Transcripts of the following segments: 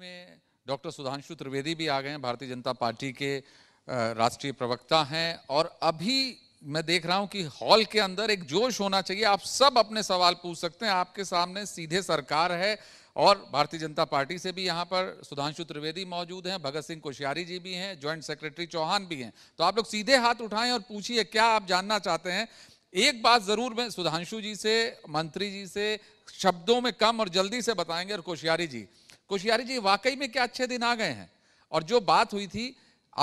में डॉक्टर सुधांशु त्रिवेदी भी आ गए हैं भारतीय जनता पार्टी के राष्ट्रीय प्रवक्ता हैं और अभी मैं देख रहा हूं कि हॉल के अंदर एक जोश होना चाहिए आप सब अपने सवाल पूछ सकते हैं आपके सामने सीधे सरकार है और भारतीय जनता पार्टी से भी यहां पर सुधांशु त्रिवेदी मौजूद हैं भगत सिंह कोश्यारी जी भी हैं ज्वाइंट सेक्रेटरी चौहान भी हैं तो आप लोग सीधे हाथ उठाएं और पूछिए क्या आप जानना चाहते हैं एक बात जरूर मैं सुधांशु जी से मंत्री जी से शब्दों में कम और जल्दी से बताएंगे और कोश्यारी जी कोशियारी जी वाकई में क्या अच्छे दिन आ गए हैं और जो बात हुई थी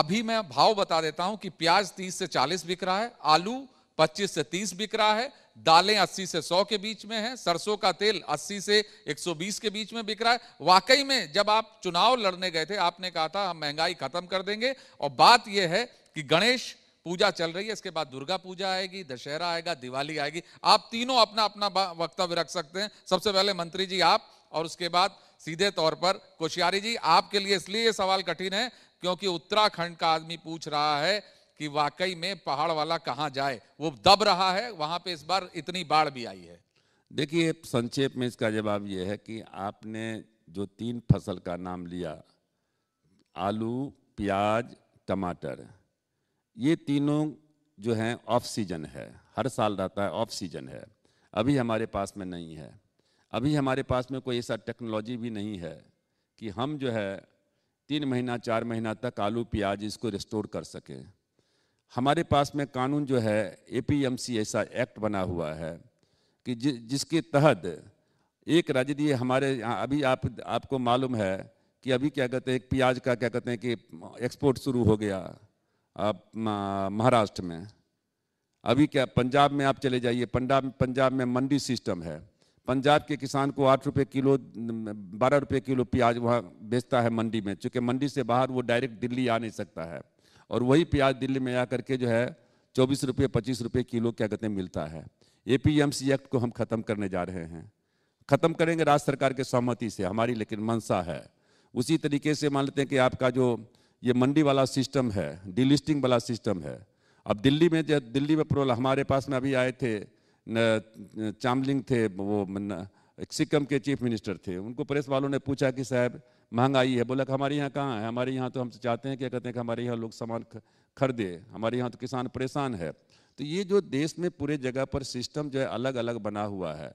अभी मैं भाव बता देता हूं कि प्याज 30 से 40 बिक रहा है आलू 25 से 30 बिक रहा है दालें 80 से 100 के बीच में है सरसों का तेल 80 से 120 के बीच में बिक रहा है वाकई में जब आप चुनाव लड़ने गए थे आपने कहा था हम महंगाई खत्म कर देंगे और बात यह है कि गणेश पूजा चल रही है इसके बाद दुर्गा पूजा आएगी दशहरा आएगा दिवाली आएगी आप तीनों अपना अपना वक्तव्य रख सकते हैं सबसे पहले मंत्री जी आप और उसके बाद सीधे तौर पर कोशियारी जी आपके लिए इसलिए ये सवाल कठिन है क्योंकि उत्तराखंड का आदमी पूछ रहा है कि वाकई में पहाड़ वाला कहाँ जाए वो दब रहा है वहाँ पे इस बार इतनी बाढ़ भी आई है देखिए संक्षेप में इसका जवाब ये है कि आपने जो तीन फसल का नाम लिया आलू प्याज टमाटर ये तीनों जो हैं ऑफ सीजन है हर साल रहता है ऑफ सीजन है अभी हमारे पास में नहीं है अभी हमारे पास में कोई ऐसा टेक्नोलॉजी भी नहीं है कि हम जो है तीन महीना चार महीना तक आलू प्याज इसको रिस्टोर कर सकें हमारे पास में कानून जो है एपीएमसी ऐसा एक्ट बना हुआ है कि जि, जिसके तहत एक राज्य दिए हमारे अभी आप आपको मालूम है कि अभी क्या कहते हैं प्याज का क्या कहते हैं कि एक्सपोर्ट शुरू हो गया आप महाराष्ट्र में अभी क्या पंजाब में आप चले जाइए पंजाब पंजाब में मंडी सिस्टम है पंजाब के किसान को आठ रुपये किलो बारह रुपये किलो प्याज वहाँ बेचता है मंडी में चूँकि मंडी से बाहर वो डायरेक्ट दिल्ली आ नहीं सकता है और वही प्याज दिल्ली में आकर के जो है चौबीस रुपये पच्चीस रुपये किलो क्या कहते हैं मिलता है ए एक्ट को हम ख़त्म करने जा रहे हैं ख़त्म करेंगे राज्य सरकार के सहमति से हमारी लेकिन मनसा है उसी तरीके से मान लेते हैं कि आपका जो ये मंडी वाला सिस्टम है डिलिस्टिंग वाला सिस्टम है अब दिल्ली में जब दिल्ली में प्रोल हमारे पास में अभी आए थे चामलिंग थे वो सिक्किम के चीफ मिनिस्टर थे उनको प्रेस वालों ने पूछा कि साहब महंगाई है बोला कि हमारे यहाँ कहाँ है हमारे यहाँ तो हम चाहते हैं क्या कहते हैं कि हमारे यहाँ लोग सामान खरीदे हमारे यहाँ तो किसान परेशान है तो ये जो देश में पूरे जगह पर सिस्टम जो है अलग अलग बना हुआ है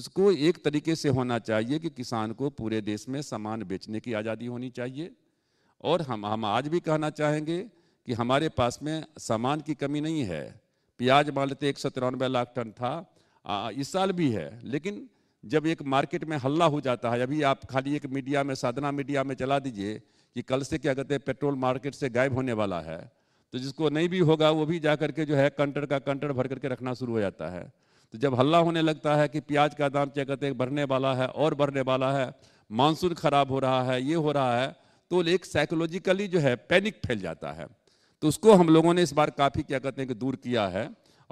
उसको एक तरीके से होना चाहिए कि किसान को पूरे देश में सामान बेचने की आज़ादी होनी चाहिए और हम हम आज भी कहना चाहेंगे कि हमारे पास में सामान की कमी नहीं है प्याज मान लेते एक सौ तिरानवे लाख टन था आ, इस साल भी है लेकिन जब एक मार्केट में हल्ला हो जाता है अभी आप खाली एक मीडिया में साधना मीडिया में चला दीजिए कि कल से क्या कहते हैं पेट्रोल मार्केट से गायब होने वाला है तो जिसको नहीं भी होगा वो भी जा करके जो है कंटर का कंटर भर करके रखना शुरू हो जाता है तो जब हल्ला होने लगता है कि प्याज का दाम क्या कहते हैं बढ़ने वाला है और बढ़ने वाला है मानसून खराब हो रहा है ये हो रहा है तो एक साइकोलॉजिकली जो है पैनिक फैल जाता है तो उसको हम लोगों ने इस बार काफ़ी क्या कहते हैं कि दूर किया है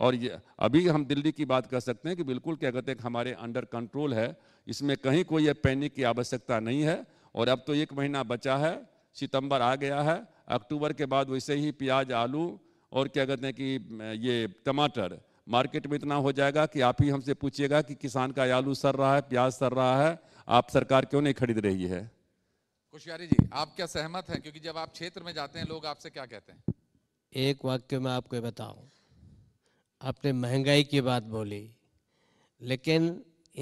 और ये अभी हम दिल्ली की बात कर सकते हैं कि बिल्कुल क्या कहते हैं हमारे अंडर कंट्रोल है इसमें कहीं कोई यह पैनिक की आवश्यकता नहीं है और अब तो एक महीना बचा है सितंबर आ गया है अक्टूबर के बाद वैसे ही प्याज आलू और क्या कहते हैं कि ये टमाटर मार्केट में इतना हो जाएगा कि आप ही हमसे पूछिएगा कि किसान का आलू सर रहा है प्याज सर रहा है आप सरकार क्यों नहीं खरीद रही है खुशियारी जी आप क्या सहमत हैं क्योंकि जब आप क्षेत्र में जाते हैं लोग आपसे क्या कहते हैं एक वाक्य में आपको बताऊं आपने महंगाई की बात बोली लेकिन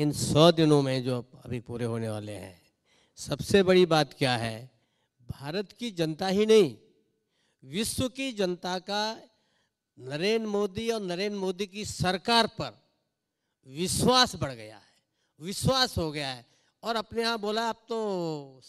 इन सौ दिनों में जो अभी पूरे होने वाले हैं सबसे बड़ी बात क्या है भारत की जनता ही नहीं विश्व की जनता का नरेंद्र मोदी और नरेंद्र मोदी की सरकार पर विश्वास बढ़ गया है विश्वास हो गया है और अपने यहाँ बोला आप तो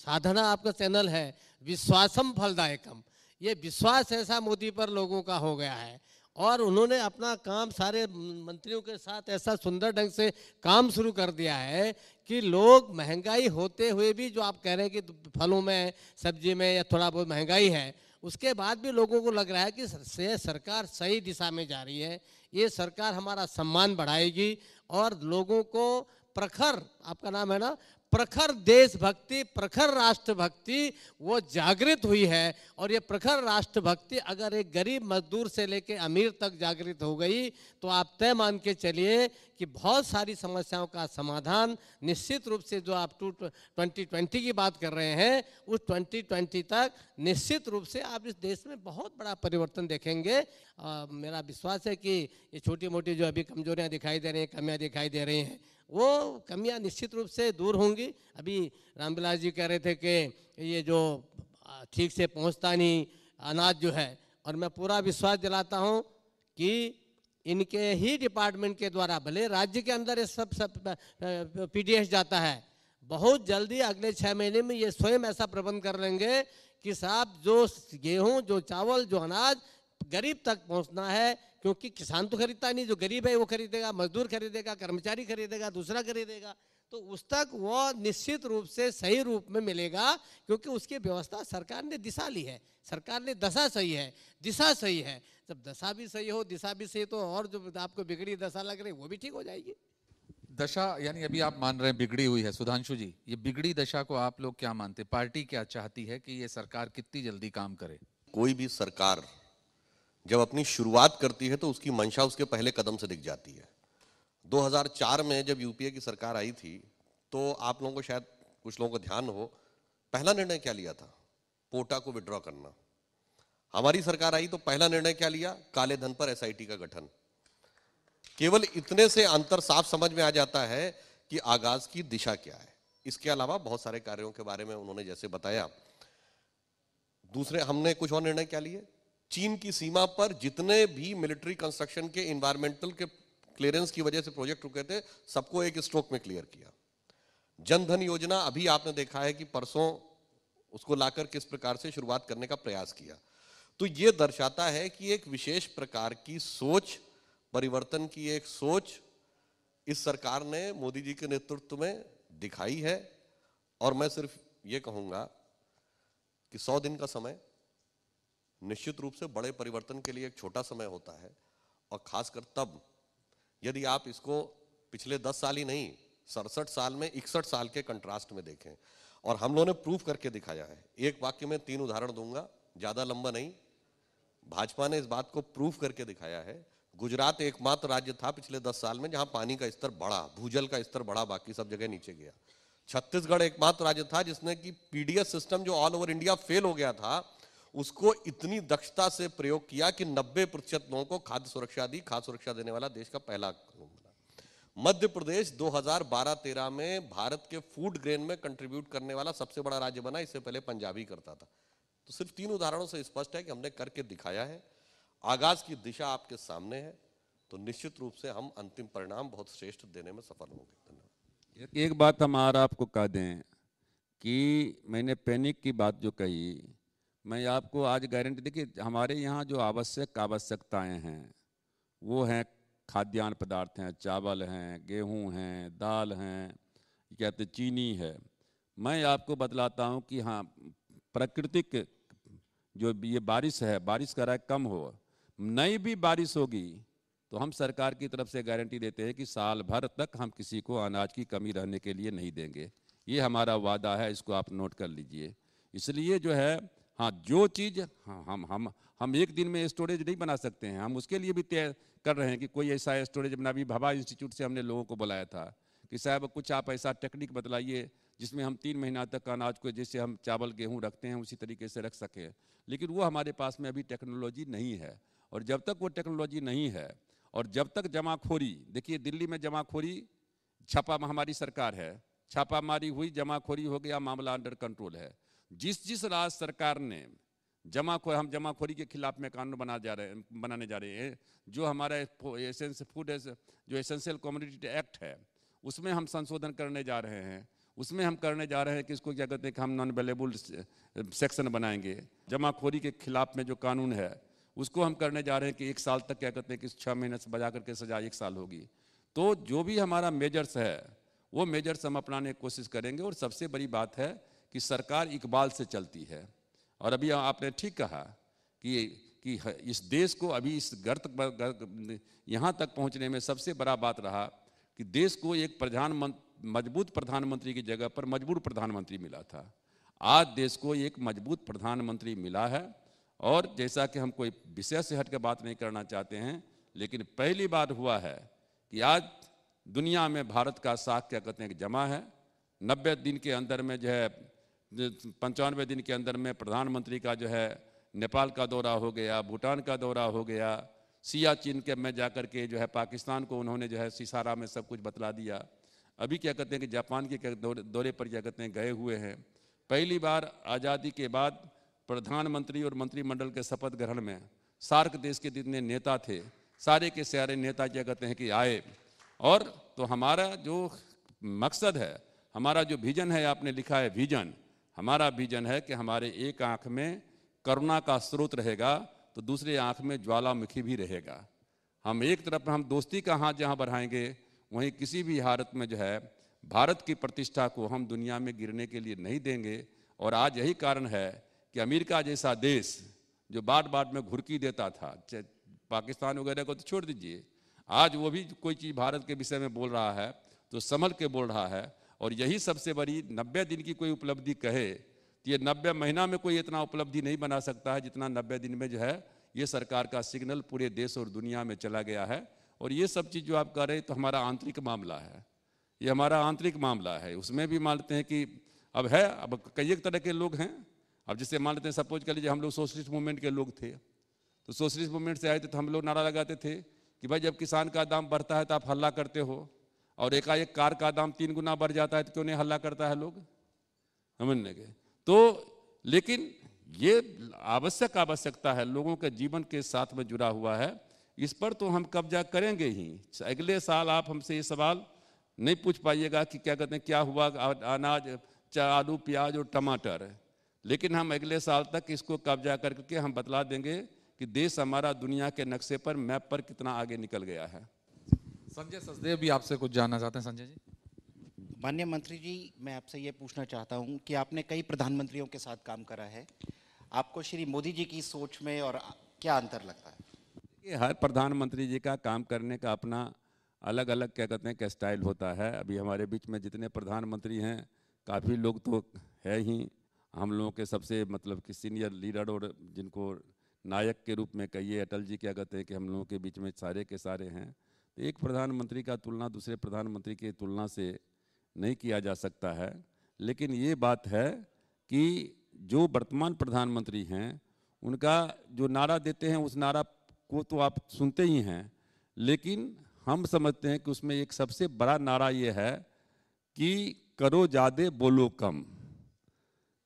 साधना आपका चैनल है विश्वासम फलदायकम ये विश्वास ऐसा मोदी पर लोगों का हो गया है और उन्होंने अपना काम सारे मंत्रियों के साथ ऐसा सुंदर ढंग से काम शुरू कर दिया है कि लोग महंगाई होते हुए भी जो आप कह रहे हैं कि फलों में सब्जी में या थोड़ा बहुत महंगाई है उसके बाद भी लोगों को लग रहा है कि से सरकार सही दिशा में जा रही है ये सरकार हमारा सम्मान बढ़ाएगी और लोगों को प्रखर आपका नाम है ना प्रखर देशभक्ति प्रखर राष्ट्रभक्ति वो जागृत हुई है और ये प्रखर राष्ट्रभक्ति अगर एक गरीब मजदूर से लेके अमीर तक जागृत हो गई तो आप तय मान के चलिए कि बहुत सारी समस्याओं का समाधान निश्चित रूप से जो आप टू ट्वेंटी ट्वेंटी की बात कर रहे हैं उस ट्वेंटी ट्वेंटी तक निश्चित रूप से आप इस देश में बहुत बड़ा परिवर्तन देखेंगे आ, मेरा विश्वास है कि ये छोटी मोटी जो अभी कमजोरियाँ दिखाई दे रही हैं कमियाँ दिखाई दे रही हैं वो कमियां निश्चित रूप से दूर होंगी अभी रामविलास जी कह रहे थे कि ये जो ठीक से पहुंचता नहीं अनाज जो है और मैं पूरा विश्वास दिलाता हूं कि इनके ही डिपार्टमेंट के द्वारा भले राज्य के अंदर ये सब सब पी जाता है बहुत जल्दी अगले छः महीने में ये स्वयं ऐसा प्रबंध कर लेंगे कि साहब जो गेहूँ जो चावल जो अनाज गरीब तक पहुँचना है क्योंकि किसान तो खरीदता नहीं जो गरीब है वो खरीदेगा मजदूर खरीदेगा कर्मचारी खरीदेगा दूसरा खरीदेगा तो उस तक वो निश्चित रूप से सही रूप में मिलेगा क्योंकि उसकी व्यवस्था सरकार ने दिशा ली है सरकार ने दशा सही है दिशा सही है जब दशा भी सही हो दिशा भी सही तो और जो आपको बिगड़ी दशा लग रही वो भी ठीक हो जाएगी दशा यानी अभी आप मान रहे हैं बिगड़ी हुई है सुधांशु जी ये बिगड़ी दशा को आप लोग क्या मानते पार्टी क्या चाहती है कि ये सरकार कितनी जल्दी काम करे कोई भी सरकार जब अपनी शुरुआत करती है तो उसकी मंशा उसके पहले कदम से दिख जाती है 2004 में जब यूपीए की सरकार आई थी तो आप लोगों को शायद कुछ लोगों को ध्यान हो पहला निर्णय क्या लिया था पोटा को विड्रॉ करना हमारी सरकार आई तो पहला निर्णय क्या लिया काले धन पर एसआईटी का गठन केवल इतने से अंतर साफ समझ में आ जाता है कि आगाज की दिशा क्या है इसके अलावा बहुत सारे कार्यों के बारे में उन्होंने जैसे बताया दूसरे हमने कुछ और निर्णय क्या लिए चीन की सीमा पर जितने भी मिलिट्री कंस्ट्रक्शन के इन्वायरमेंटल के क्लियरेंस की वजह से प्रोजेक्ट रुके थे सबको एक स्ट्रोक में क्लियर किया जनधन योजना अभी आपने देखा है कि परसों उसको लाकर किस प्रकार से शुरुआत करने का प्रयास किया तो ये दर्शाता है कि एक विशेष प्रकार की सोच परिवर्तन की एक सोच इस सरकार ने मोदी जी के नेतृत्व में दिखाई है और मैं सिर्फ ये कहूंगा कि सौ दिन का समय निश्चित रूप से बड़े परिवर्तन के लिए एक छोटा समय होता है और खासकर तब यदि आप इसको पिछले दस साल ही नहीं सड़सठ साल में इकसठ साल के कंट्रास्ट में देखें और हम लोगों ने प्रूफ करके दिखाया है एक वाक्य में तीन उदाहरण दूंगा ज़्यादा लंबा नहीं भाजपा ने इस बात को प्रूफ करके दिखाया है गुजरात एकमात्र राज्य था पिछले दस साल में जहां पानी का स्तर बढ़ा भूजल का स्तर बढ़ा बाकी सब जगह नीचे गया छत्तीसगढ़ एकमात्र राज्य था जिसने की पीडीएस सिस्टम जो ऑल ओवर इंडिया फेल हो गया था उसको इतनी दक्षता से प्रयोग किया कि 90 प्रतिशत लोगों को खाद्य सुरक्षा दी खाद्य सुरक्षा देने वाला देश का पहला कानून बना मध्य प्रदेश 2012-13 में भारत के फूड ग्रेन में कंट्रीब्यूट करने वाला सबसे बड़ा राज्य बना इससे पहले पंजाबी करता था तो सिर्फ तीन उदाहरणों से स्पष्ट है कि हमने करके दिखाया है आगाज की दिशा आपके सामने है तो निश्चित रूप से हम अंतिम परिणाम बहुत श्रेष्ठ देने में सफल होंगे धन्यवाद एक बात हमारा आपको कह दें कि मैंने पैनिक की बात जो कही मैं आपको आज गारंटी देखिए हमारे यहाँ जो आवश्यक आवश्यकताएं हैं वो हैं खाद्यान्न पदार्थ हैं चावल हैं गेहूं हैं दाल हैं कहते चीनी है मैं आपको बतलाता हूँ कि हाँ प्राकृतिक जो ये बारिश है बारिश का राय कम हो नई भी बारिश होगी तो हम सरकार की तरफ से गारंटी देते हैं कि साल भर तक हम किसी को अनाज की कमी रहने के लिए नहीं देंगे ये हमारा वादा है इसको आप नोट कर लीजिए इसलिए जो है हाँ जो चीज़ हाँ हम हम हम एक दिन में स्टोरेज नहीं बना सकते हैं हम उसके लिए भी तय कर रहे हैं कि कोई ऐसा स्टोरेज बना अभी भाभा इंस्टीट्यूट से हमने लोगों को बुलाया था कि साहब कुछ आप ऐसा टेक्निक बतलाइए जिसमें हम तीन महीना तक अनाज को जैसे हम चावल गेहूँ रखते हैं उसी तरीके से रख सकें लेकिन वो हमारे पास में अभी टेक्नोलॉजी नहीं है और जब तक वो टेक्नोलॉजी नहीं है और जब तक जमाखोरी देखिए दिल्ली में जमाखोरी छापा हमारी सरकार है छापामारी हुई जमाखोरी हो गया मामला अंडर कंट्रोल है जिस जिस राज्य सरकार ने जमाखोर हम जमाखोरी के खिलाफ में कानून बना जा रहे बनाने जा रहे हैं जो हमारा एसेंस फूड जो एसेंशियल कम्युनिटी एक्ट है उसमें हम संशोधन करने जा रहे हैं उसमें हम करने जा रहे हैं कि इसको क्या कहते हैं कि हम नॉन अवेलेबल सेक्शन बनाएंगे जमाखोरी के खिलाफ में जो कानून है उसको हम करने जा रहे हैं कि एक साल तक क्या कहते हैं कि छः महीने से बजा करके सजा एक साल होगी तो जो भी हमारा मेजर्स है वो मेजर्स हम अपनाने की कोशिश करेंगे और सबसे बड़ी बात है कि सरकार इकबाल से चलती है और अभी आपने ठीक कहा कि कि इस देश को अभी इस गर्त, यहाँ तक पहुँचने में सबसे बड़ा बात रहा कि देश को एक प्रधानमंत्री मजबूत प्रधानमंत्री की जगह पर मजबूर प्रधानमंत्री मिला था आज देश को एक मजबूत प्रधानमंत्री मिला है और जैसा कि हम कोई विषय से हट के बात नहीं करना चाहते हैं लेकिन पहली बार हुआ है कि आज दुनिया में भारत का साख क्या कहते हैं जमा है नब्बे दिन के अंदर में जो है पंचानवे दिन के अंदर में प्रधानमंत्री का जो है नेपाल का दौरा हो गया भूटान का दौरा हो गया सियाचिन के में जाकर के जो है पाकिस्तान को उन्होंने जो है सिसारा में सब कुछ बतला दिया अभी क्या कहते हैं कि जापान के दौरे पर क्या कहते हैं गए हुए हैं पहली बार आज़ादी के बाद प्रधानमंत्री और मंत्रिमंडल के शपथ ग्रहण में सार्क देश के जितने नेता थे सारे के सारे नेता क्या कहते हैं कि आए और तो हमारा जो मकसद है हमारा जो विजन है आपने लिखा है विजन हमारा विजन है कि हमारे एक आंख में करुणा का स्रोत रहेगा तो दूसरे आंख में ज्वालामुखी भी रहेगा हम एक तरफ हम दोस्ती का हाथ जहाँ बढ़ाएंगे वहीं किसी भी हालत में जो है भारत की प्रतिष्ठा को हम दुनिया में गिरने के लिए नहीं देंगे और आज यही कारण है कि अमेरिका जैसा देश जो बाट बाट में घुरकी देता था पाकिस्तान वगैरह को तो छोड़ दीजिए आज वो भी कोई चीज़ भारत के विषय में बोल रहा है तो संभल के बोल रहा है और यही सबसे बड़ी नब्बे दिन की कोई उपलब्धि कहे तो ये नब्बे महीना में कोई इतना उपलब्धि नहीं बना सकता है जितना नब्बे दिन में जो है ये सरकार का सिग्नल पूरे देश और दुनिया में चला गया है और ये सब चीज़ जो आप कह रहे हैं तो हमारा आंतरिक मामला है ये हमारा आंतरिक मामला है उसमें भी मानते हैं कि अब है अब कई एक तरह के लोग हैं अब जैसे मान लेते हैं सपोज कर लीजिए हम लोग सोशलिस्ट मूवमेंट के लोग थे तो सोशलिस्ट मूवमेंट से आए थे तो हम लोग नारा लगाते थे कि भाई जब किसान का दाम बढ़ता है तो आप हल्ला करते हो और एकाएक कार का दाम तीन गुना बढ़ जाता है तो क्यों नहीं हल्ला करता है लोग समझने के तो लेकिन ये आवश्यक आवश्यकता है लोगों के जीवन के साथ में जुड़ा हुआ है इस पर तो हम कब्जा करेंगे ही अगले साल आप हमसे ये सवाल नहीं पूछ पाइएगा कि क्या कहते हैं क्या हुआ अनाज आलू प्याज और टमाटर लेकिन हम अगले साल तक इसको कब्जा करके हम बतला देंगे कि देश हमारा दुनिया के नक्शे पर मैप पर कितना आगे निकल गया है संजय सचदेव भी आपसे कुछ जानना चाहते हैं संजय जी मान्य मंत्री जी मैं आपसे ये पूछना चाहता हूँ कि आपने कई प्रधानमंत्रियों के साथ काम करा है आपको श्री मोदी जी की सोच में और क्या अंतर लगता है ये हर प्रधानमंत्री जी का काम करने का अपना अलग अलग क्या कहते हैं क्या स्टाइल होता है अभी हमारे बीच में जितने प्रधानमंत्री हैं काफ़ी लोग तो है ही हम लोगों के सबसे मतलब कि सीनियर लीडर और जिनको नायक के रूप में कहिए अटल जी क्या कहते हैं कि हम लोगों के बीच में सारे के सारे हैं तो एक प्रधानमंत्री का तुलना दूसरे प्रधानमंत्री के तुलना से नहीं किया जा सकता है लेकिन ये बात है कि जो वर्तमान प्रधानमंत्री हैं उनका जो नारा देते हैं उस नारा को तो आप सुनते ही हैं लेकिन हम समझते हैं कि उसमें एक सबसे बड़ा नारा ये है कि करो ज़्यादा बोलो कम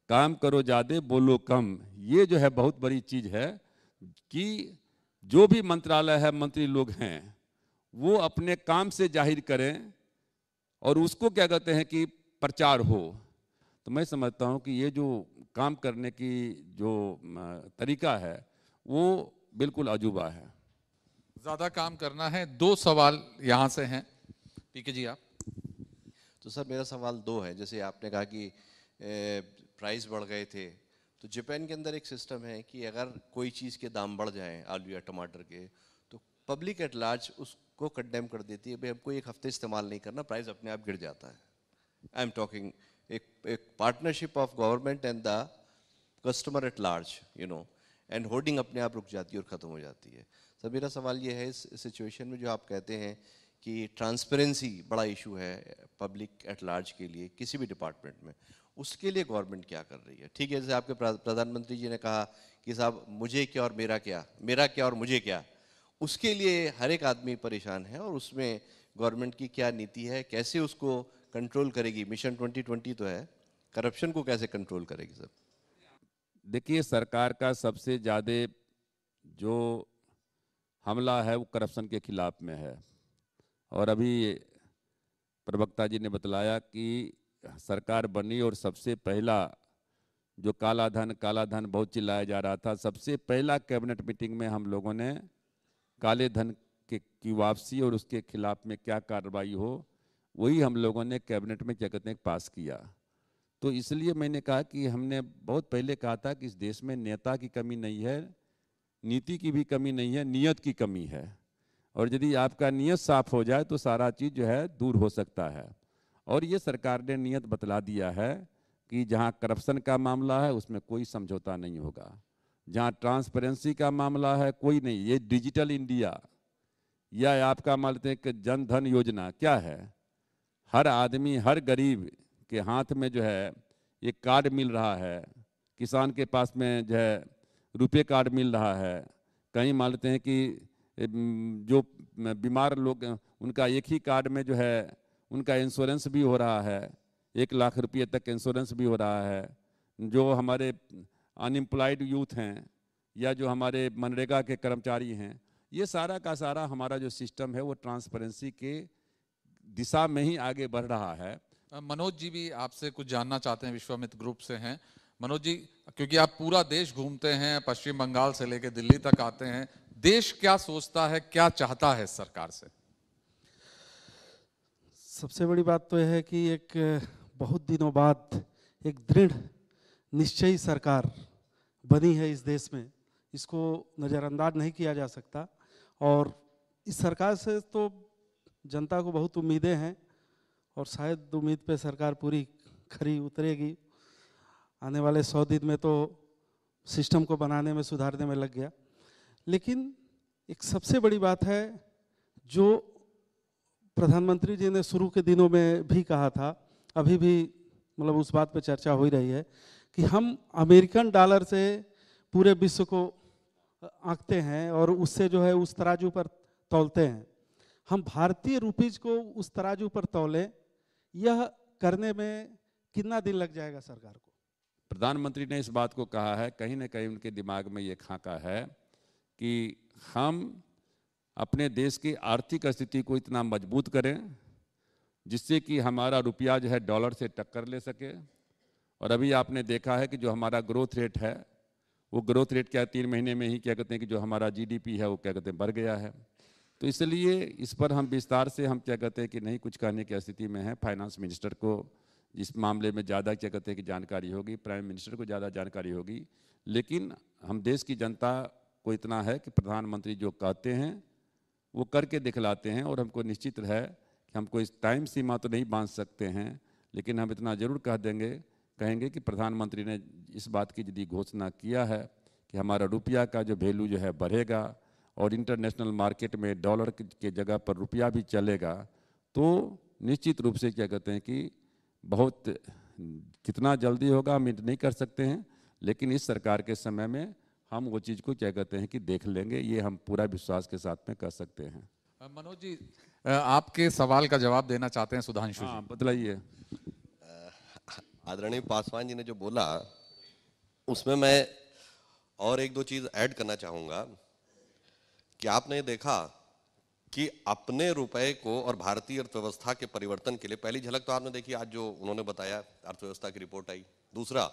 काम करो ज़्यादा बोलो कम ये जो है बहुत बड़ी चीज़ है कि जो भी मंत्रालय है मंत्री लोग हैं वो अपने काम से जाहिर करें और उसको क्या कहते हैं कि प्रचार हो तो मैं समझता हूँ कि ये जो काम करने की जो तरीका है वो बिल्कुल अजूबा है ज़्यादा काम करना है दो सवाल यहाँ से हैं पीके जी आप तो सर मेरा सवाल दो है जैसे आपने कहा कि प्राइस बढ़ गए थे तो जापान के अंदर एक सिस्टम है कि अगर कोई चीज़ के दाम बढ़ जाएं आलू या टमाटर के तो पब्लिक एट लार्ज उस को कंडेम कर देती है भाई हमको एक हफ्ते इस्तेमाल नहीं करना प्राइस अपने आप गिर जाता है आई एम टॉकिंग एक एक partnership of government and the customer at large you know and hoarding अपने आप रुक जाती है और ख़त्म हो जाती है सर तो मेरा सवाल ये है इस सिचुएशन में जो आप कहते हैं कि ट्रांसपेरेंसी बड़ा इशू है पब्लिक एट लार्ज के लिए किसी भी डिपार्टमेंट में उसके लिए गवर्नमेंट क्या कर रही है ठीक है जैसे आपके प्रधानमंत्री जी ने कहा कि साहब मुझे क्या और मेरा क्या मेरा क्या और मुझे क्या उसके लिए हर एक आदमी परेशान है और उसमें गवर्नमेंट की क्या नीति है कैसे उसको कंट्रोल करेगी मिशन 2020 तो है करप्शन को कैसे कंट्रोल करेगी सर देखिए सरकार का सबसे ज़्यादा जो हमला है वो करप्शन के खिलाफ में है और अभी प्रवक्ता जी ने बतलाया कि सरकार बनी और सबसे पहला जो काला धन काला धन बहुत चिल्लाया जा रहा था सबसे पहला कैबिनेट मीटिंग में हम लोगों ने काले धन के की वापसी और उसके खिलाफ में क्या कार्रवाई हो वही हम लोगों ने कैबिनेट में क्या कहते हैं पास किया तो इसलिए मैंने कहा कि हमने बहुत पहले कहा था कि इस देश में नेता की कमी नहीं है नीति की भी कमी नहीं है नियत की कमी है और यदि आपका नियत साफ हो जाए तो सारा चीज़ जो है दूर हो सकता है और ये सरकार ने नियत बतला दिया है कि जहाँ करप्शन का मामला है उसमें कोई समझौता नहीं होगा जहाँ ट्रांसपेरेंसी का मामला है कोई नहीं ये डिजिटल इंडिया या आपका मानते हैं कि जन धन योजना क्या है हर आदमी हर गरीब के हाथ में जो है ये कार्ड मिल रहा है किसान के पास में जो है रुपये कार्ड मिल रहा है कहीं मान लेते हैं कि जो बीमार लोग उनका एक ही कार्ड में जो है उनका इंश्योरेंस भी हो रहा है एक लाख रुपये तक इंश्योरेंस भी हो रहा है जो हमारे अनएम्प्लॉयड यूथ हैं या जो हमारे मनरेगा के कर्मचारी हैं ये सारा का सारा हमारा जो सिस्टम है वो ट्रांसपेरेंसी के दिशा में ही आगे बढ़ रहा है मनोज जी भी आपसे कुछ जानना चाहते हैं विश्वामित्र ग्रुप से हैं मनोज जी क्योंकि आप पूरा देश घूमते हैं पश्चिम बंगाल से लेकर दिल्ली तक आते हैं देश क्या सोचता है क्या चाहता है सरकार से सबसे बड़ी बात तो यह है कि एक बहुत दिनों बाद एक दृढ़ निश्चयी सरकार बनी है इस देश में इसको नज़रअंदाज नहीं किया जा सकता और इस सरकार से तो जनता को बहुत उम्मीदें हैं और शायद उम्मीद पे सरकार पूरी खरी उतरेगी आने वाले सौ दिन में तो सिस्टम को बनाने में सुधारने में लग गया लेकिन एक सबसे बड़ी बात है जो प्रधानमंत्री जी ने शुरू के दिनों में भी कहा था अभी भी मतलब उस बात पे चर्चा हो ही रही है कि हम अमेरिकन डॉलर से पूरे विश्व को आंकते हैं और उससे जो है उस तराजू पर तोलते हैं हम भारतीय रुपीज को उस तराजू पर तोलें यह करने में कितना दिन लग जाएगा सरकार को प्रधानमंत्री ने इस बात को कहा है कहीं ना कहीं उनके दिमाग में ये खाका है कि हम अपने देश की आर्थिक स्थिति को इतना मजबूत करें जिससे कि हमारा रुपया जो है डॉलर से टक्कर ले सके और अभी आपने देखा है कि जो हमारा ग्रोथ रेट है वो ग्रोथ रेट क्या तीन महीने में ही क्या कहते हैं कि जो हमारा जीडीपी है वो क्या कहते हैं बढ़ गया है तो इसलिए इस पर हम विस्तार से हम क्या कहते हैं कि नहीं कुछ कहने की स्थिति में है फाइनेंस मिनिस्टर को इस मामले में ज़्यादा क्या कहते हैं कि जानकारी होगी प्राइम मिनिस्टर को ज़्यादा जानकारी होगी लेकिन हम देश की जनता को इतना है कि प्रधानमंत्री जो कहते हैं वो करके दिखलाते हैं और हमको निश्चित है कि हमको इस टाइम सीमा तो नहीं बांध सकते हैं लेकिन हम इतना ज़रूर कह देंगे कहेंगे कि प्रधानमंत्री ने इस बात की यदि घोषणा किया है कि हमारा रुपया का जो वैल्यू जो है बढ़ेगा और इंटरनेशनल मार्केट में डॉलर के जगह पर रुपया भी चलेगा तो निश्चित रूप से क्या कहते हैं कि बहुत कितना जल्दी होगा हम नहीं कर सकते हैं लेकिन इस सरकार के समय में हम वो चीज़ को क्या कहते हैं कि देख लेंगे ये हम पूरा विश्वास के साथ में कर सकते हैं मनोज जी आपके सवाल का जवाब देना चाहते हैं सुधांशु हाँ, बतलाइए आदरणीय पासवान जी ने जो बोला उसमें मैं और एक दो चीज ऐड करना चाहूंगा कि आपने देखा कि अपने रुपए को और भारतीय अर्थव्यवस्था के परिवर्तन के लिए पहली झलक तो आपने देखी आज जो उन्होंने बताया अर्थव्यवस्था की रिपोर्ट आई दूसरा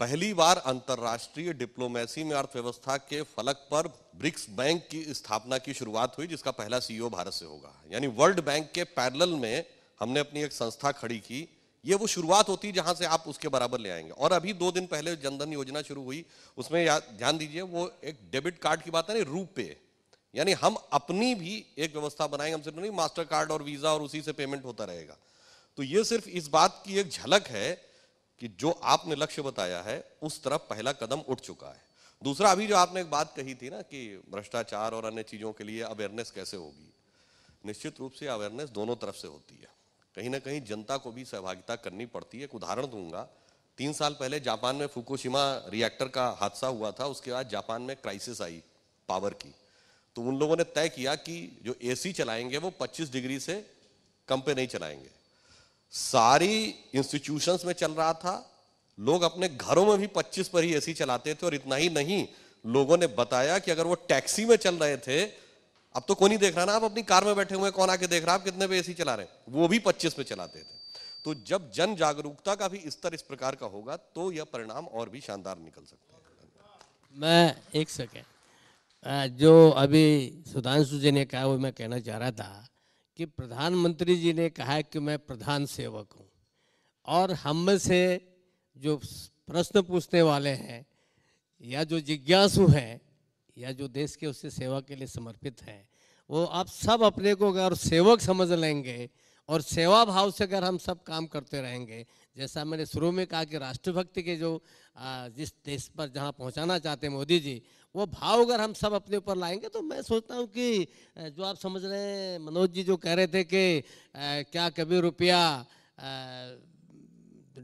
पहली बार अंतर्राष्ट्रीय डिप्लोमेसी में अर्थव्यवस्था के फलक पर ब्रिक्स बैंक की स्थापना की शुरुआत हुई जिसका पहला सीईओ e भारत से होगा यानी वर्ल्ड बैंक के पैरल में हमने अपनी एक संस्था खड़ी की ये वो शुरुआत होती है जहां से आप उसके बराबर ले आएंगे और अभी दो दिन पहले जनधन योजना शुरू हुई उसमें ध्यान दीजिए वो एक डेबिट कार्ड की बात है ना रूपे यानी हम अपनी भी एक व्यवस्था बनाएंगे हम सिर्फ नहीं मास्टर कार्ड और वीजा और उसी से पेमेंट होता रहेगा तो ये सिर्फ इस बात की एक झलक है कि जो आपने लक्ष्य बताया है उस तरफ पहला कदम उठ चुका है दूसरा अभी जो आपने एक बात कही थी ना कि भ्रष्टाचार और अन्य चीजों के लिए अवेयरनेस कैसे होगी निश्चित रूप से अवेयरनेस दोनों तरफ से होती है कहीं ना कहीं जनता को भी सहभागिता करनी पड़ती है एक उदाहरण दूंगा तीन साल पहले जापान में फुकुशिमा रिएक्टर का हादसा हुआ था उसके बाद जापान में क्राइसिस आई पावर की तो उन लोगों ने तय किया कि जो एसी चलाएंगे वो 25 डिग्री से कम पे नहीं चलाएंगे सारी इंस्टीट्यूशंस में चल रहा था लोग अपने घरों में भी 25 पर ही एसी चलाते थे और इतना ही नहीं लोगों ने बताया कि अगर वो टैक्सी में चल रहे थे अब तो कौन ही देख रहा ना आप अपनी कार में बैठे हुए कौन आके देख रहा आप कितने पे एसी चला रहे हैं वो भी 25 पे चलाते थे तो जब जन जागरूकता का भी स्तर इस, इस प्रकार का होगा तो यह परिणाम और भी शानदार निकल सकता है मैं एक सेकेंड जो अभी सुधांशु जी ने कहा वो मैं कहना चाह रहा था कि प्रधानमंत्री जी ने कहा कि मैं प्रधान सेवक हूँ और हम में से जो प्रश्न पूछने वाले हैं या जो जिज्ञासु हैं या जो देश के उससे सेवा के लिए समर्पित हैं वो आप सब अपने को अगर सेवक समझ लेंगे और सेवा भाव से अगर हम सब काम करते रहेंगे जैसा मैंने शुरू में कहा कि राष्ट्रभक्ति के जो जिस देश पर जहाँ पहुँचाना चाहते हैं मोदी जी वो भाव अगर हम सब अपने ऊपर लाएंगे तो मैं सोचता हूँ कि जो आप समझ रहे हैं मनोज जी जो कह रहे थे कि क्या कभी रुपया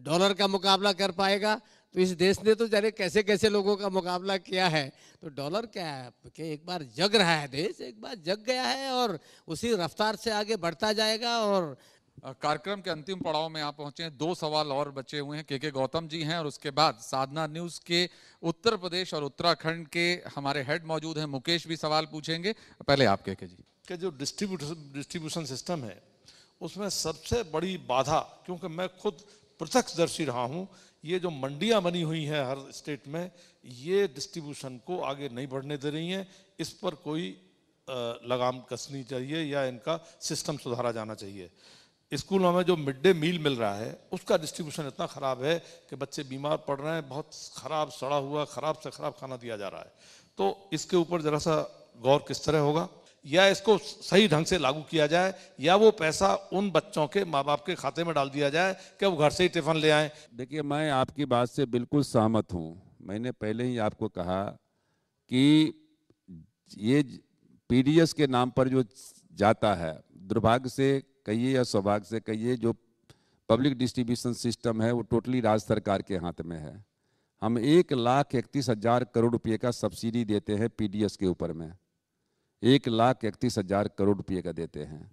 डॉलर का मुकाबला कर पाएगा तो इस देश ने तो जाने कैसे कैसे लोगों का मुकाबला किया है तो डॉलर क्या है कि एक बार जग रहा है देश एक बार जग गया है और उसी रफ्तार से आगे बढ़ता जाएगा और कार्यक्रम के अंतिम पड़ाव में आप पहुंचे हैं दो सवाल और बचे हुए हैं के गौतम जी हैं और उसके बाद साधना न्यूज के उत्तर प्रदेश और उत्तराखंड के हमारे हेड मौजूद हैं मुकेश भी सवाल पूछेंगे पहले आप के जी के जो डिस्ट्रीब्यूशन डिस्ट्रीब्यूशन सिस्टम है उसमें सबसे बड़ी बाधा क्योंकि मैं खुद प्रत्यक्षदर्शी रहा हूँ ये जो मंडियां बनी हुई हैं हर स्टेट में ये डिस्ट्रीब्यूशन को आगे नहीं बढ़ने दे रही हैं इस पर कोई लगाम कसनी चाहिए या इनका सिस्टम सुधारा जाना चाहिए स्कूलों में जो मिड डे मील मिल रहा है उसका डिस्ट्रीब्यूशन इतना ख़राब है कि बच्चे बीमार पड़ रहे हैं बहुत ख़राब सड़ा हुआ ख़राब से ख़राब खाना दिया जा रहा है तो इसके ऊपर ज़रा सा गौर किस तरह होगा या इसको सही ढंग से लागू किया जाए या वो पैसा उन बच्चों के माँ बाप के खाते में डाल दिया जाए कि वो घर से ही टिफिन ले आए देखिए मैं आपकी बात से बिल्कुल सहमत हूँ मैंने पहले ही आपको कहा कि ये पी के नाम पर जो जाता है दुर्भाग्य से कहिए या सौभाग्य से कहिए जो पब्लिक डिस्ट्रीब्यूशन सिस्टम है वो टोटली राज्य सरकार के हाथ में है हम एक लाख इकतीस हज़ार करोड़ रुपए का सब्सिडी देते हैं पीडीएस के ऊपर में एक लाख इकतीस हजार करोड़ रुपये का देते हैं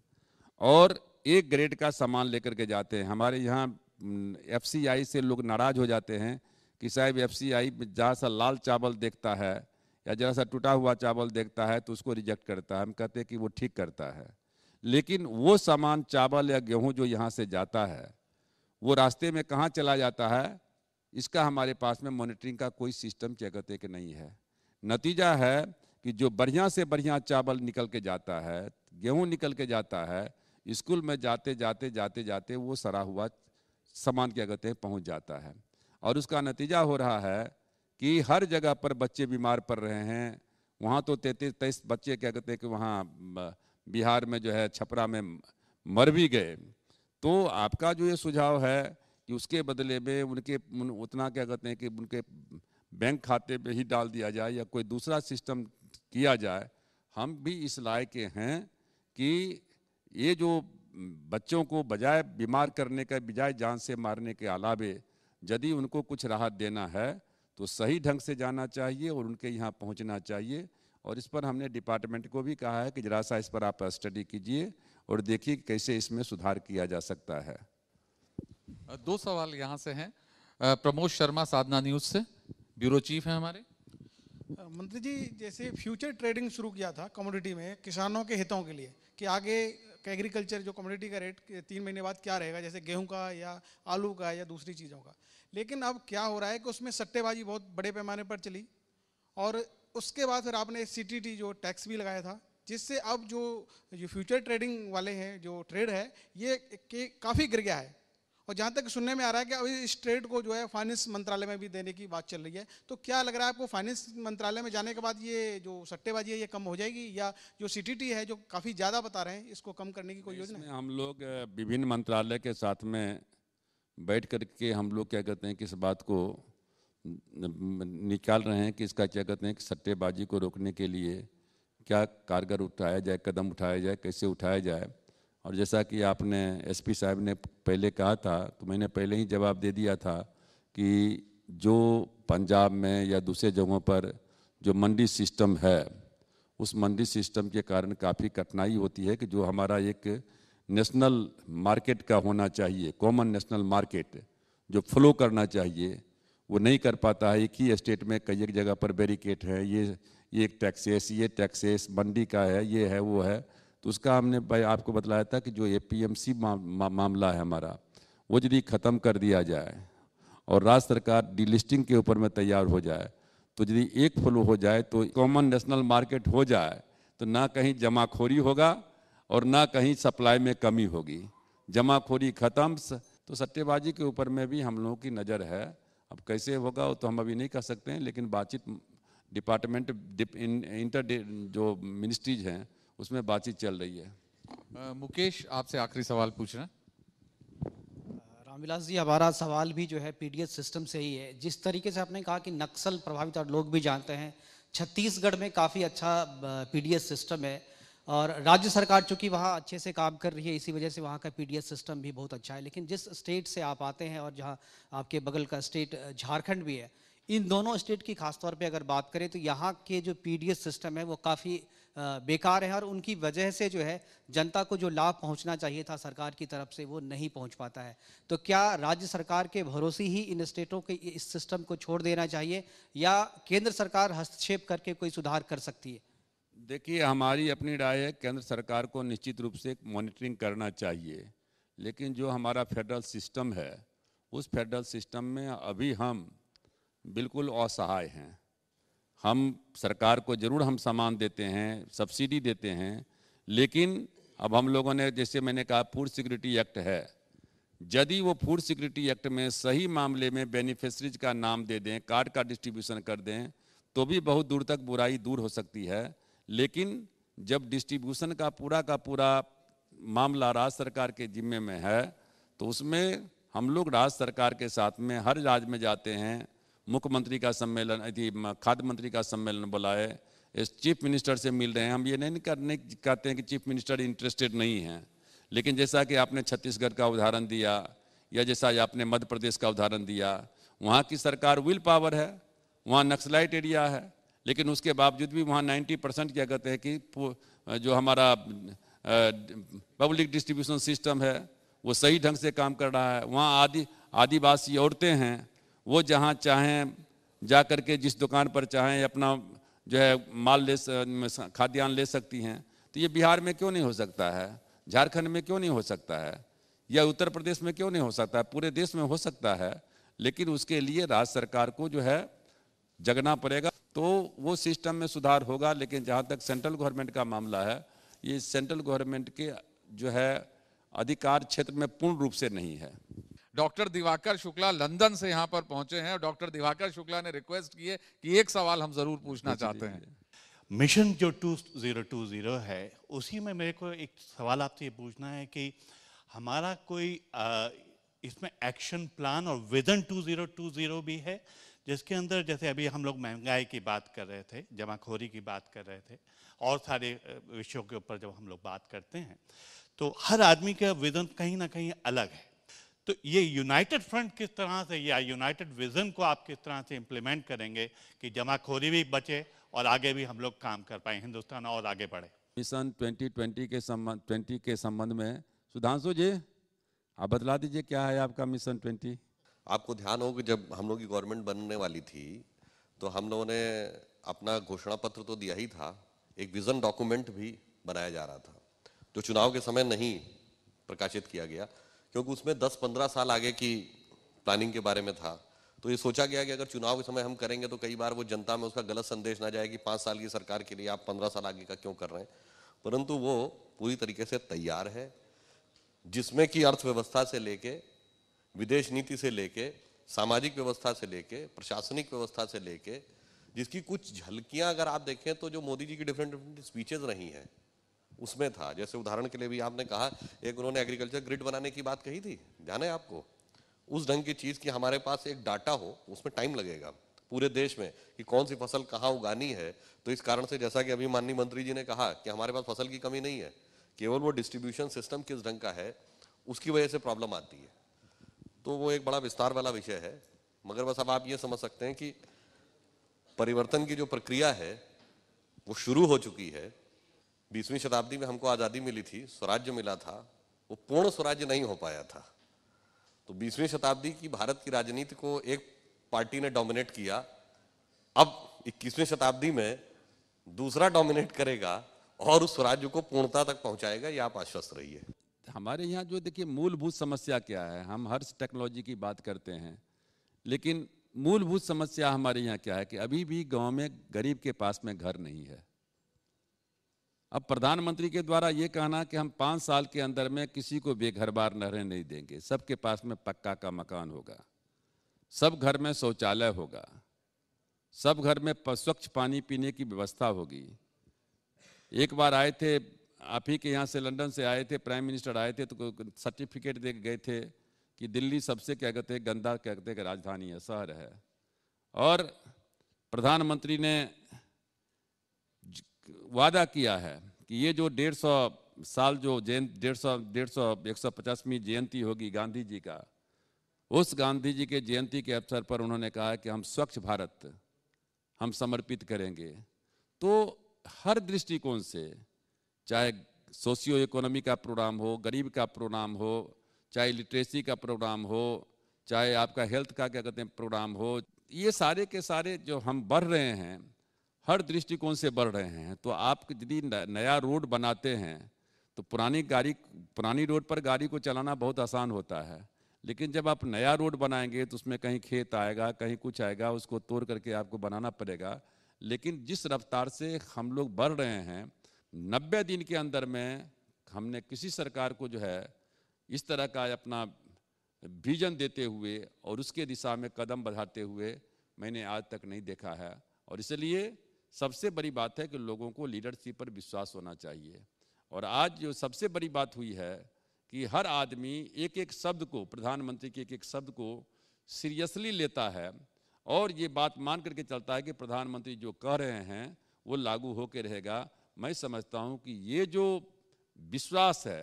और एक ग्रेड का सामान लेकर के जाते हैं हमारे यहाँ हम्म, एफ से लोग नाराज हो जाते हैं कि साहब एफ सी आई जहाँ सा लाल चावल देखता है या जरा सा टूटा हुआ चावल देखता है तो उसको रिजेक्ट करता है हम कहते हैं कि वो ठीक करता है लेकिन वो सामान चावल या गेहूं जो यहाँ से जाता है वो रास्ते में कहाँ चला जाता है इसका हमारे पास में मॉनिटरिंग का कोई सिस्टम क्या कहते कि नहीं है नतीजा है कि जो बढ़िया से बढ़िया चावल निकल के जाता है गेहूँ निकल के जाता है स्कूल में जाते जाते जाते जाते वो सरा हुआ सामान क्या कहते हैं पहुँच जाता है और उसका नतीजा हो रहा है कि हर जगह पर बच्चे बीमार पड़ रहे हैं वहाँ तो तैतीस तेईस बच्चे क्या कहते हैं कि वहाँ बिहार में जो है छपरा में मर भी गए तो आपका जो ये सुझाव है कि उसके बदले में उनके उतना क्या कहते हैं कि उनके बैंक खाते में ही डाल दिया जाए या कोई दूसरा सिस्टम किया जाए हम भी इस लायक हैं कि ये जो बच्चों को बजाय बीमार करने का बजाय जान से मारने के अलावे यदि उनको कुछ राहत देना है तो सही ढंग से जाना चाहिए और उनके यहाँ पहुँचना चाहिए और इस पर हमने डिपार्टमेंट को भी कहा है कि जरा सा इस पर आप स्टडी कीजिए और देखिए कैसे इसमें सुधार किया जा सकता है दो सवाल यहाँ से हैं प्रमोद शर्मा साधना न्यूज़ से ब्यूरो चीफ हैं हमारे मंत्री जी जैसे फ्यूचर ट्रेडिंग शुरू किया था कमोडिटी में किसानों के हितों के लिए कि आगे एग्रीकल्चर जो कम्योडिटी का रेट तीन महीने बाद क्या रहेगा जैसे गेहूं का या आलू का या दूसरी चीज़ों का लेकिन अब क्या हो रहा है कि उसमें सट्टेबाजी बहुत बड़े पैमाने पर चली और उसके बाद फिर आपने सी जो टैक्स भी लगाया था जिससे अब जो जो फ्यूचर ट्रेडिंग वाले हैं जो ट्रेड है ये काफ़ी गिर गया है और जहाँ तक सुनने में आ रहा है कि अभी स्टेट को जो है फाइनेंस मंत्रालय में भी देने की बात चल रही है तो क्या लग रहा है आपको फाइनेंस मंत्रालय में जाने के बाद ये जो सट्टेबाजी है ये कम हो जाएगी या जो सी है जो काफ़ी ज़्यादा बता रहे हैं इसको कम करने की कोई योजना हम लोग विभिन्न मंत्रालय के साथ में बैठ करके हम लोग क्या कहते हैं कि इस बात को निकाल रहे हैं कि इसका क्या कहते हैं कि सट्टेबाजी को रोकने के लिए क्या कारगर उठाया जाए कदम उठाया जाए कैसे उठाया जाए और जैसा कि आपने एसपी साहब ने पहले कहा था तो मैंने पहले ही जवाब दे दिया था कि जो पंजाब में या दूसरे जगहों पर जो मंडी सिस्टम है उस मंडी सिस्टम के कारण काफ़ी कठिनाई होती है कि जो हमारा एक नेशनल मार्केट का होना चाहिए कॉमन नेशनल मार्केट जो फ्लो करना चाहिए वो नहीं कर पाता है एक ही स्टेट में कई एक जगह पर बैरिकेट है ये ये एक टैक्सेस ये टैक्सेस मंडी का है ये है वो है तो उसका हमने भाई आपको बतलाया था कि जो ए पी एम सी मामला है हमारा वो यदि ख़त्म कर दिया जाए और राज्य सरकार डीलिस्टिंग के ऊपर में तैयार हो जाए तो यदि एक फ्लो हो जाए तो कॉमन नेशनल मार्केट हो जाए तो ना कहीं जमाखोरी होगा और ना कहीं सप्लाई में कमी होगी जमाखोरी ख़त्म तो सट्टेबाजी के ऊपर में भी हम लोगों की नज़र है अब कैसे होगा वो तो हम अभी नहीं कह सकते हैं लेकिन बातचीत डिपार्टमेंट इंटर जो मिनिस्ट्रीज हैं उसमें बातचीत चल रही है आ, मुकेश आपसे आखिरी सवाल रहे रामविलास जी हमारा सवाल भी जो है पीडीएस सिस्टम से ही है जिस तरीके से आपने कहा कि नक्सल प्रभावित और लोग भी जानते हैं छत्तीसगढ़ में काफ़ी अच्छा पीडीएस सिस्टम है और राज्य सरकार चूंकि वहाँ अच्छे से काम कर रही है इसी वजह से वहाँ का पीडीएस सिस्टम भी बहुत अच्छा है लेकिन जिस स्टेट से आप आते हैं और जहाँ आपके बगल का स्टेट झारखंड भी है इन दोनों स्टेट की खासतौर पे अगर बात करें तो यहाँ के जो पीडीएस सिस्टम है वो काफ़ी बेकार है और उनकी वजह से जो है जनता को जो लाभ पहुंचना चाहिए था सरकार की तरफ से वो नहीं पहुंच पाता है तो क्या राज्य सरकार के भरोसे ही इन स्टेटों के इस सिस्टम को छोड़ देना चाहिए या केंद्र सरकार हस्तक्षेप करके कोई सुधार कर सकती है देखिए हमारी अपनी राय है केंद्र सरकार को निश्चित रूप से मॉनिटरिंग करना चाहिए लेकिन जो हमारा फेडरल सिस्टम है उस फेडरल सिस्टम में अभी हम बिल्कुल असहाय हैं हम सरकार को ज़रूर हम सामान देते हैं सब्सिडी देते हैं लेकिन अब हम लोगों ने जैसे मैंने कहा फूड सिक्योरिटी एक्ट है यदि वो फूड सिक्योरिटी एक्ट में सही मामले में बेनिफिशरीज का नाम दे दें कार्ड का डिस्ट्रीब्यूशन कर दें तो भी बहुत दूर तक बुराई दूर हो सकती है लेकिन जब डिस्ट्रीब्यूशन का पूरा का पूरा मामला राज्य सरकार के जिम्मे में है तो उसमें हम लोग राज्य सरकार के साथ में हर राज्य में जाते हैं मुख्यमंत्री का सम्मेलन यदि खाद्य मंत्री का सम्मेलन बुलाए इस चीफ मिनिस्टर से मिल रहे हैं हम ये नहीं करने कहते हैं कि चीफ मिनिस्टर इंटरेस्टेड नहीं हैं लेकिन जैसा कि आपने छत्तीसगढ़ का उदाहरण दिया या जैसा आपने मध्य प्रदेश का उदाहरण दिया वहाँ की सरकार विल पावर है वहाँ नक्सलाइट एरिया है लेकिन उसके बावजूद भी वहाँ 90 परसेंट क्या कहते हैं कि जो हमारा पब्लिक डिस्ट्रीब्यूशन सिस्टम है वो सही ढंग से काम कर रहा है वहाँ आदि आदिवासी औरतें हैं वो जहाँ चाहें जा कर के जिस दुकान पर चाहें अपना जो है माल ले खाद्यान्न ले सकती हैं तो ये बिहार में क्यों नहीं हो सकता है झारखंड में क्यों नहीं हो सकता है या उत्तर प्रदेश में क्यों नहीं हो सकता है पूरे देश में हो सकता है लेकिन उसके लिए राज्य सरकार को जो है जगना पड़ेगा तो वो सिस्टम में सुधार होगा लेकिन जहाँ तक सेंट्रल गवर्नमेंट का मामला है ये सेंट्रल गवर्नमेंट के जो है अधिकार क्षेत्र में पूर्ण रूप से नहीं है डॉक्टर दिवाकर शुक्ला लंदन से यहाँ पर पहुंचे हैं और डॉक्टर दिवाकर शुक्ला ने रिक्वेस्ट किए कि एक सवाल हम जरूर पूछना चाहते हैं मिशन जो 2020 है उसी में मेरे को एक सवाल आपसे ये पूछना है कि हमारा कोई आ, इसमें एक्शन प्लान और विजन 2020 भी है जिसके अंदर जैसे अभी हम लोग महंगाई की बात कर रहे थे जमाखोरी की बात कर रहे थे और सारे विषयों के ऊपर जब हम लोग बात करते हैं तो हर आदमी का विजन कहीं ना कहीं अलग है तो ये यूनाइटेड फ्रंट किस तरह से या यूनाइटेड विजन को आप किस तरह से इम्प्लीमेंट करेंगे कि जमाखोरी भी बचे और आगे भी हम लोग काम कर पाए हिंदुस्तान और आगे बढ़े मिशन 2020 के संबंध 20 के संबंध में सुधांशु जी आप बतला दीजिए क्या है आपका मिशन 20 आपको ध्यान हो कि जब हम लोग की गवर्नमेंट बनने वाली थी तो हम लोगों ने अपना घोषणा पत्र तो दिया ही था एक विजन डॉक्यूमेंट भी बनाया जा रहा था जो चुनाव के समय नहीं प्रकाशित किया गया क्योंकि उसमें दस पंद्रह साल आगे की प्लानिंग के बारे में था तो ये सोचा गया कि अगर चुनाव के समय हम करेंगे तो कई बार वो जनता में उसका गलत संदेश ना जाए कि पाँच साल की सरकार के लिए आप पंद्रह साल आगे का क्यों कर रहे हैं परंतु वो पूरी तरीके से तैयार है जिसमें कि अर्थव्यवस्था से लेके विदेश नीति से लेके सामाजिक व्यवस्था से लेके प्रशासनिक व्यवस्था से लेके जिसकी कुछ झलकियां अगर आप देखें तो जो मोदी जी की डिफरेंट डिफरेंट स्पीचेज रही हैं उसमें था जैसे उदाहरण के लिए भी आपने कहा एक उन्होंने एग्रीकल्चर ग्रिड बनाने की बात कही थी जाने आपको उस ढंग की चीज़ की हमारे पास एक डाटा हो उसमें टाइम लगेगा पूरे देश में कि कौन सी फसल कहाँ उगानी है तो इस कारण से जैसा कि अभी माननीय मंत्री जी ने कहा कि हमारे पास फसल की कमी नहीं है केवल वो डिस्ट्रीब्यूशन सिस्टम किस ढंग का है उसकी वजह से प्रॉब्लम आती है तो वो एक बड़ा विस्तार वाला विषय है मगर बस अब आप ये समझ सकते हैं कि परिवर्तन की जो प्रक्रिया है वो शुरू हो चुकी है बीसवीं शताब्दी में हमको आज़ादी मिली थी स्वराज्य मिला था वो पूर्ण स्वराज्य नहीं हो पाया था तो बीसवीं शताब्दी की भारत की राजनीति को एक पार्टी ने डोमिनेट किया अब 21वीं शताब्दी में दूसरा डोमिनेट करेगा और उस स्वराज्य को पूर्णता तक पहुंचाएगा ये आप आश्वस्त रहिए हमारे यहाँ जो देखिए मूलभूत समस्या क्या है हम हर टेक्नोलॉजी की बात करते हैं लेकिन मूलभूत समस्या हमारे यहाँ क्या है कि अभी भी गांव में गरीब के पास में घर नहीं है अब प्रधानमंत्री के द्वारा ये कहना कि हम पाँच साल के अंदर में किसी को बेघर बार न रहने नहीं देंगे सबके पास में पक्का का मकान होगा सब घर में शौचालय होगा सब घर में स्वच्छ पानी पीने की व्यवस्था होगी एक बार आए थे आप ही के यहाँ से लंदन से आए थे प्राइम मिनिस्टर आए थे तो सर्टिफिकेट दे गए थे कि दिल्ली सबसे क्या कहते हैं गंदा क्या कहते हैं राजधानी है शहर है और प्रधानमंत्री ने वादा किया है कि ये जो डेढ़ सौ साल जो जयंत डेढ़ सौ डेढ़ सौ एक सौ पचासवीं जयंती होगी गांधी जी का उस गांधी जी के जयंती के अवसर पर उन्होंने कहा कि हम स्वच्छ भारत हम समर्पित करेंगे तो हर दृष्टिकोण से चाहे सोशियो इकोनॉमी का प्रोग्राम हो गरीब का प्रोग्राम हो चाहे लिटरेसी का प्रोग्राम हो चाहे आपका हेल्थ का क्या कहते हैं प्रोग्राम हो ये सारे के सारे जो हम बढ़ रहे हैं हर दृष्टिकोण से बढ़ रहे हैं तो आप यदि नया रोड बनाते हैं तो पुरानी गाड़ी पुरानी रोड पर गाड़ी को चलाना बहुत आसान होता है लेकिन जब आप नया रोड बनाएंगे तो उसमें कहीं खेत आएगा कहीं कुछ आएगा उसको तोड़ करके आपको बनाना पड़ेगा लेकिन जिस रफ्तार से हम लोग बढ़ रहे हैं नब्बे दिन के अंदर में हमने किसी सरकार को जो है इस तरह का अपना विजन देते हुए और उसके दिशा में कदम बढ़ाते हुए मैंने आज तक नहीं देखा है और इसलिए सबसे बड़ी बात है कि लोगों को लीडरशिप पर विश्वास होना चाहिए और आज जो सबसे बड़ी बात हुई है कि हर आदमी एक एक शब्द को प्रधानमंत्री के एक एक शब्द को सीरियसली लेता है और ये बात मान करके चलता है कि प्रधानमंत्री जो कह रहे हैं वो लागू होकर रहेगा मैं समझता हूँ कि ये जो विश्वास है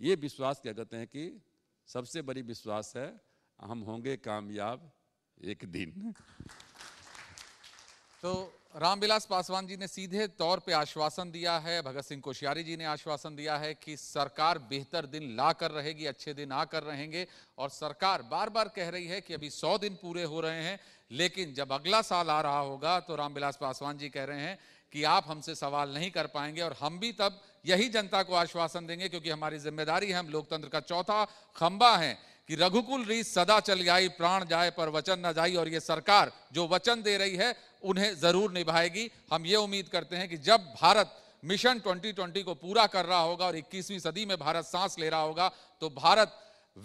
ये विश्वास क्या कहते हैं कि सबसे बड़ी विश्वास है हम होंगे कामयाब एक दिन तो रामविलास पासवान जी ने सीधे तौर पे आश्वासन दिया है भगत सिंह कोश्यारी जी ने आश्वासन दिया है कि सरकार बेहतर दिन ला कर रहेगी अच्छे दिन आ कर रहेंगे और सरकार बार बार कह रही है कि अभी सौ दिन पूरे हो रहे हैं लेकिन जब अगला साल आ रहा होगा तो रामविलास पासवान जी कह रहे हैं कि आप हमसे सवाल नहीं कर पाएंगे और हम भी तब यही जनता को आश्वासन देंगे क्योंकि हमारी जिम्मेदारी है हम लोकतंत्र का चौथा खंबा है कि रघुकुल रीत सदा चल जाई प्राण जाए पर वचन न जाई और ये सरकार जो वचन दे रही है उन्हें जरूर निभाएगी हम ये उम्मीद करते हैं कि जब भारत मिशन 2020 को पूरा कर रहा होगा और 21वीं सदी में भारत सांस ले रहा होगा तो भारत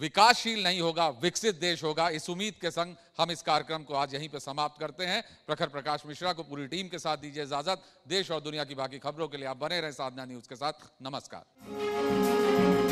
विकासशील नहीं होगा विकसित देश होगा इस उम्मीद के संग हम इस कार्यक्रम को आज यहीं पर समाप्त करते हैं प्रखर प्रकाश मिश्रा को पूरी टीम के साथ दीजिए इजाजत देश और दुनिया की बाकी खबरों के लिए आप बने रहें साधना न्यूज के साथ नमस्कार